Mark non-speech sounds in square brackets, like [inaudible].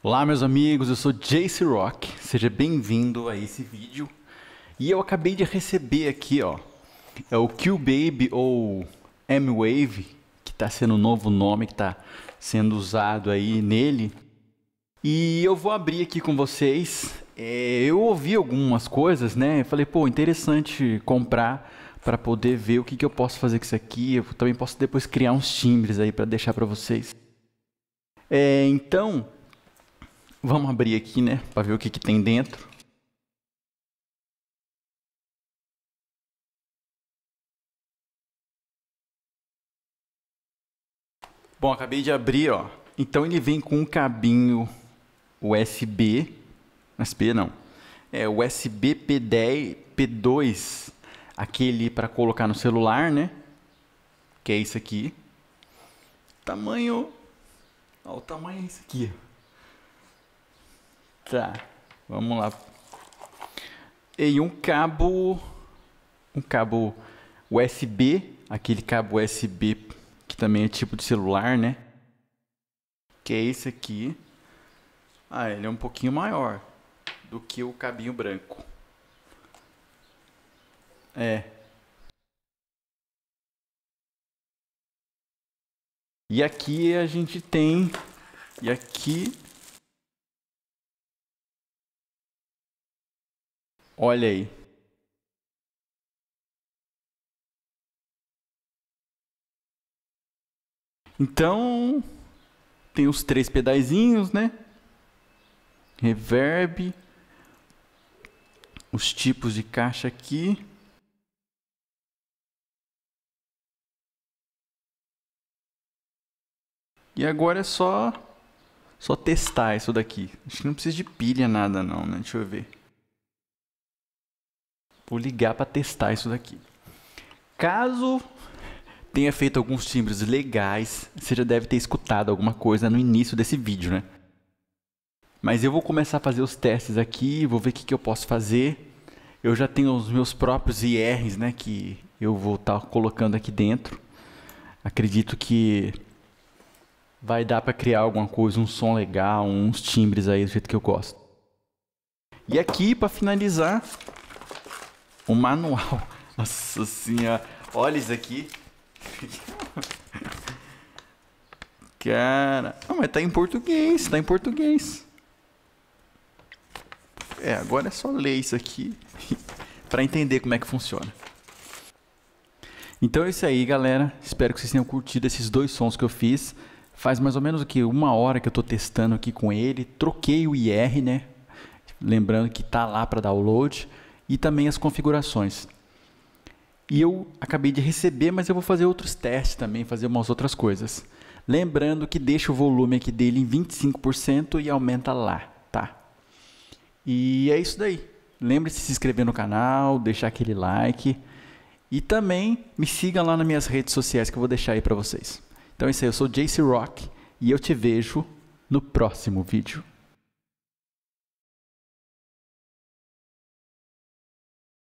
Olá, meus amigos, eu sou Jace Rock, seja bem-vindo a esse vídeo. E eu acabei de receber aqui, ó, é o Q-Baby ou M-Wave, que está sendo o novo nome que está sendo usado aí nele. E eu vou abrir aqui com vocês. É, eu ouvi algumas coisas, né? Eu falei, pô, interessante comprar para poder ver o que, que eu posso fazer com isso aqui. Eu também posso depois criar uns timbres aí para deixar para vocês. É, então, Vamos abrir aqui, né, para ver o que, que tem dentro. Bom, acabei de abrir, ó. Então ele vem com um cabinho USB, USB não, é USB P10, P2, aquele para colocar no celular, né? Que é isso aqui. Tamanho, ó, o tamanho é esse aqui. Tá, vamos lá. E um cabo, um cabo USB, aquele cabo USB que também é tipo de celular, né? Que é esse aqui. Ah, ele é um pouquinho maior do que o cabinho branco. É. E aqui a gente tem. E aqui Olha aí. Então, tem os três pedazinhos, né? Reverb, os tipos de caixa aqui. E agora é só só testar isso daqui. Acho que não precisa de pilha nada não, né? Deixa eu ver. Vou tipo, ligar para testar isso daqui. Caso tenha feito alguns timbres legais, você já deve ter escutado alguma coisa no início desse vídeo, né? Mas eu vou começar a fazer os testes aqui, vou ver o que, que eu posso fazer. Eu já tenho os meus próprios IRs, né, que eu vou estar tá colocando aqui dentro. Acredito que vai dar para criar alguma coisa, um som legal, uns timbres aí do jeito que eu gosto. E aqui, para finalizar, o manual. [laughs] Nossa senhora. Olha isso aqui. [laughs] Cara. Não, ah, mas tá em português, tá em português. É, agora é só ler isso aqui [laughs] para entender como é que funciona. Então é isso aí, galera. Espero que vocês tenham curtido esses dois sons que eu fiz. Faz mais ou menos o que? Uma hora que eu estou testando aqui com ele. Troquei o IR, né? Lembrando que tá lá para download e também as configurações. E eu acabei de receber, mas eu vou fazer outros testes também, fazer umas outras coisas. Lembrando que deixa o volume aqui dele em 25% e aumenta lá, tá? E é isso daí. Lembre-se de se inscrever no canal, deixar aquele like e também me siga lá nas minhas redes sociais que eu vou deixar aí para vocês. Então é isso aí, eu sou Jace Rock e eu te vejo no próximo vídeo.